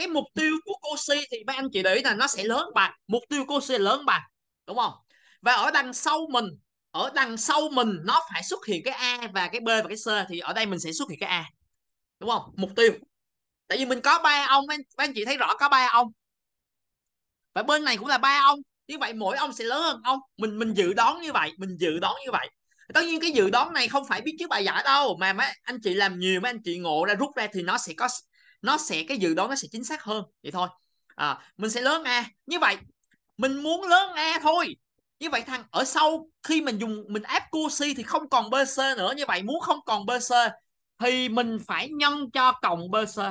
cái mục tiêu của cô si thì mấy anh chị để ý là nó sẽ lớn bằng mục tiêu cô si lớn bằng đúng không và ở đằng sau mình ở đằng sau mình nó phải xuất hiện cái a và cái b và cái c thì ở đây mình sẽ xuất hiện cái a đúng không mục tiêu tại vì mình có ba ông mấy anh chị thấy rõ có ba ông và bên này cũng là ba ông như vậy mỗi ông sẽ lớn hơn ông mình mình dự đoán như vậy mình dự đoán như vậy tất nhiên cái dự đoán này không phải biết trước bài giải đâu mà mấy anh chị làm nhiều mấy anh chị ngộ ra rút ra thì nó sẽ có nó sẽ cái dự đoán nó sẽ chính xác hơn vậy thôi à, mình sẽ lớn a như vậy mình muốn lớn a thôi như vậy thằng ở sau khi mình dùng mình áp cursi thì không còn bc nữa như vậy muốn không còn bc thì mình phải nhân cho cộng bc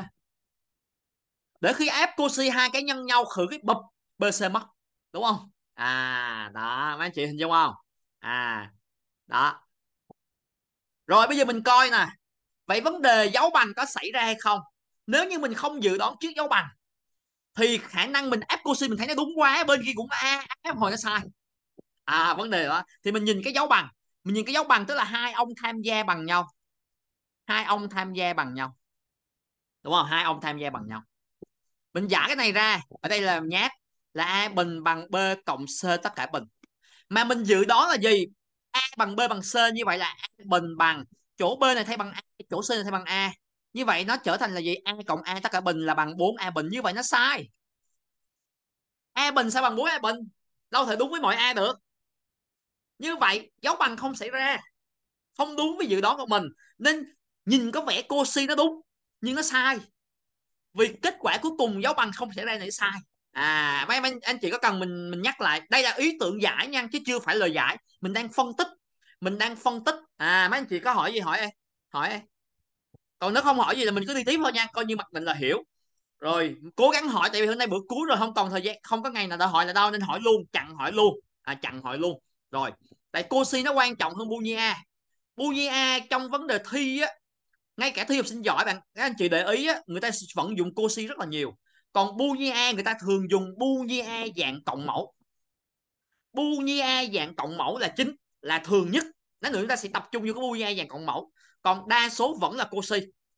để khi áp cursi hai cái nhân nhau khử cái bụp bc mất đúng không à đó mấy anh chị hình dung không à đó rồi bây giờ mình coi nè vậy vấn đề dấu bằng có xảy ra hay không nếu như mình không dự đoán trước dấu bằng thì khả năng mình ép cô mình thấy nó đúng quá bên kia cũng a ép hồi nó sai à vấn đề đó thì mình nhìn cái dấu bằng mình nhìn cái dấu bằng tức là hai ông tham gia bằng nhau hai ông tham gia bằng nhau đúng không hai ông tham gia bằng nhau mình giả cái này ra ở đây là nháp là a bình bằng b cộng c tất cả bình mà mình dự đoán là gì a bằng b bằng c như vậy là a bình bằng chỗ b này thay bằng a chỗ c này thay bằng a như vậy nó trở thành là gì a cộng a tất cả bình là bằng 4 a bình như vậy nó sai a bình sao bằng 4 a bình đâu thể đúng với mọi a được như vậy dấu bằng không xảy ra không đúng với dự đoán của mình nên nhìn có vẻ cô si nó đúng nhưng nó sai vì kết quả cuối cùng dấu bằng không xảy ra này sai à mấy anh, anh chị có cần mình mình nhắc lại đây là ý tưởng giải nha chứ chưa phải lời giải mình đang phân tích mình đang phân tích à mấy anh chị có hỏi gì hỏi em hỏi em còn nó không hỏi gì là mình cứ đi tiếp thôi nha coi như mặt mình là hiểu rồi cố gắng hỏi tại vì hôm nay bữa cuối rồi không còn thời gian không có ngày nào đã hỏi là đâu nên hỏi luôn chặn hỏi luôn à chặn hỏi luôn rồi tại cô si nó quan trọng hơn bunia bunia trong vấn đề thi á ngay cả thi học sinh giỏi bạn các anh chị để ý á, người ta vẫn dùng cô si rất là nhiều còn bunia người ta thường dùng bunia dạng cộng mẫu bunia dạng cộng mẫu là chính là thường nhất lát nữa chúng ta sẽ tập trung vô cái bui vàng cộng mẫu còn đa số vẫn là cô si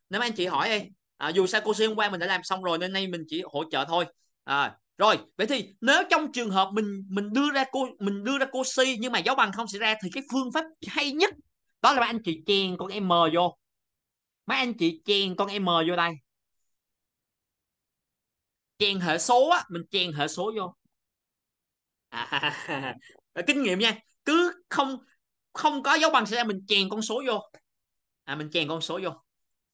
nếu mà anh chị hỏi em à, dù sao cô si hôm qua mình đã làm xong rồi nên nay mình chỉ hỗ trợ thôi à, rồi vậy thì nếu trong trường hợp mình mình đưa ra cô mình đưa ra cô si nhưng mà dấu bằng không xảy ra thì cái phương pháp hay nhất đó là anh chị chèn con m vô mấy anh chị chèn con m vô đây chèn hệ số á mình chèn hệ số vô à, kinh nghiệm nha cứ không không có dấu bằng xảy ra mình chèn con số vô à mình chèn con số vô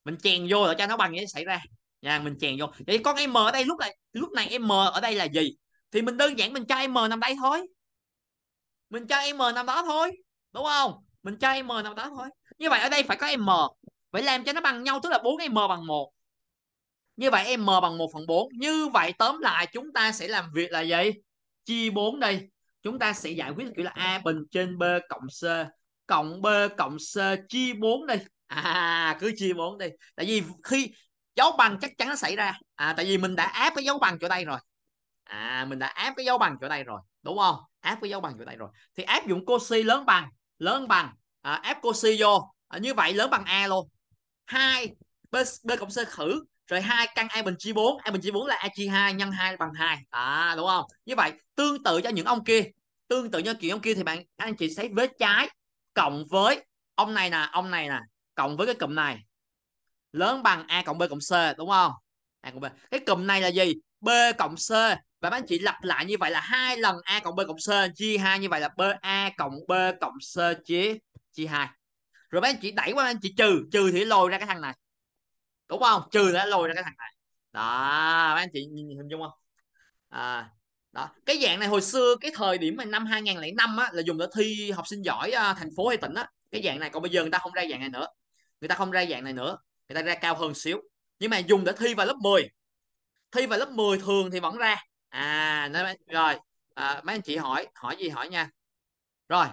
mình chèn vô để cho nó bằng vậy xảy ra nha mình chèn vô vậy con m ở đây lúc này lúc này m ở đây là gì thì mình đơn giản mình cho m nằm đây thôi mình cho m nằm đó thôi đúng không mình cho m nằm đó thôi như vậy ở đây phải có m vậy làm cho nó bằng nhau tức là 4m bằng một. như vậy m bằng 1 phần 4 như vậy tóm lại chúng ta sẽ làm việc là gì chia 4 đi chúng ta sẽ giải quyết kiểu là a bình trên b cộng c cộng b cộng c chia 4 đi à cứ chia 4 đi tại vì khi dấu bằng chắc chắn nó xảy ra à tại vì mình đã áp cái dấu bằng chỗ đây rồi à mình đã áp cái dấu bằng chỗ đây rồi đúng không áp cái dấu bằng chỗ đây rồi thì áp dụng cosi lớn bằng lớn bằng à, áp cosi vô à, như vậy lớn bằng a luôn hai b, b cộng c khử rồi hai căn a bình chia 4 a bình chia 4 là a chia 2 nhân 2 bằng 2 à đúng không như vậy tương tự cho những ông kia tương tự cho kiểu ông kia thì bạn anh chị sẽ vế trái cộng với ông này nè ông này nè cộng với cái cụm này lớn bằng a cộng b cộng c đúng không a cộng b cái cụm này là gì b cộng c và anh chị lặp lại như vậy là hai lần a cộng b cộng c chia hai như vậy là b a cộng b cộng c chia chia hai rồi anh chị đẩy qua anh chị trừ trừ thì lôi ra cái thằng này đúng không trừ đã lôi ra cái thằng này đó mấy anh chị nhìn, hình dung không à, đó cái dạng này hồi xưa cái thời điểm mà năm 2005 á là dùng để thi học sinh giỏi uh, thành phố hay tỉnh á cái dạng này còn bây giờ người ta không ra dạng này nữa người ta không ra dạng này nữa người ta ra cao hơn xíu nhưng mà dùng để thi vào lớp 10 thi vào lớp 10 thường thì vẫn ra à nên, rồi à, mấy anh chị hỏi hỏi gì hỏi nha rồi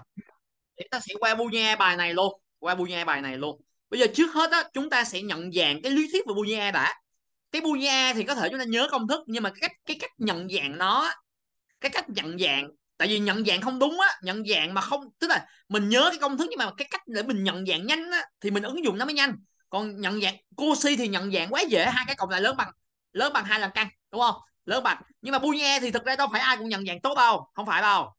chúng ta sẽ qua bu nha bài này luôn qua bu nha bài này luôn bây giờ trước hết á chúng ta sẽ nhận dạng cái lý thuyết về Bunyan đã cái Bunyan thì có thể chúng ta nhớ công thức nhưng mà cái cách cái cách nhận dạng nó cái cách nhận dạng tại vì nhận dạng không đúng á nhận dạng mà không tức là mình nhớ cái công thức nhưng mà cái cách để mình nhận dạng nhanh á thì mình ứng dụng nó mới nhanh còn nhận dạng si thì nhận dạng quá dễ hai cái cộng lại lớn bằng lớn bằng hai lần căn đúng không lớn bằng nhưng mà bunye thì thực ra đâu phải ai cũng nhận dạng tốt đâu không phải đâu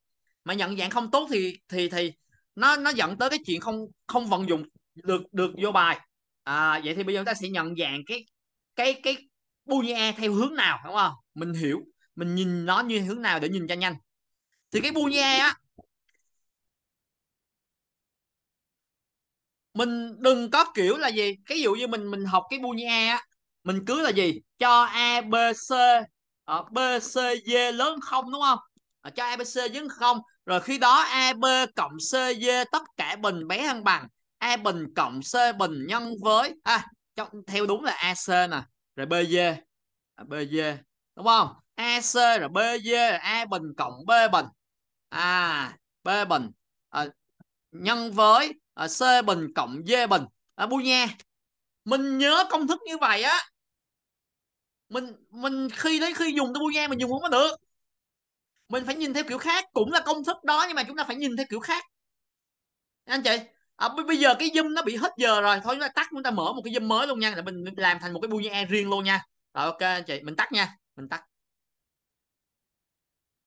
mà nhận dạng không tốt thì thì thì nó nó dẫn tới cái chuyện không không vận dụng được được vô bài à, vậy thì bây giờ chúng ta sẽ nhận dạng cái cái cái Boonia theo hướng nào đúng không mình hiểu mình nhìn nó như hướng nào để nhìn cho nhanh thì cái Boonia á mình đừng có kiểu là gì cái dụ như mình mình học cái Boonia á mình cứ là gì cho a b c ờ, b c d lớn không đúng không ờ, cho a b c lớn không rồi khi đó a b cộng c d tất cả bình bé hơn bằng A bình cộng C bình nhân với à, theo đúng là AC nè rồi BG à, BG đúng không AC rồi BG rồi A bình cộng B bình à B bình à, nhân với à, C bình cộng D bình à, bu nha mình nhớ công thức như vậy á mình mình khi đấy khi dùng tới bu nha mình dùng không có được mình phải nhìn theo kiểu khác cũng là công thức đó nhưng mà chúng ta phải nhìn theo kiểu khác anh chị à, bây giờ cái zoom nó bị hết giờ rồi thôi chúng ta tắt chúng ta mở một cái zoom mới luôn nha để mình làm thành một cái buổi e riêng luôn nha rồi ok anh chị mình tắt nha mình tắt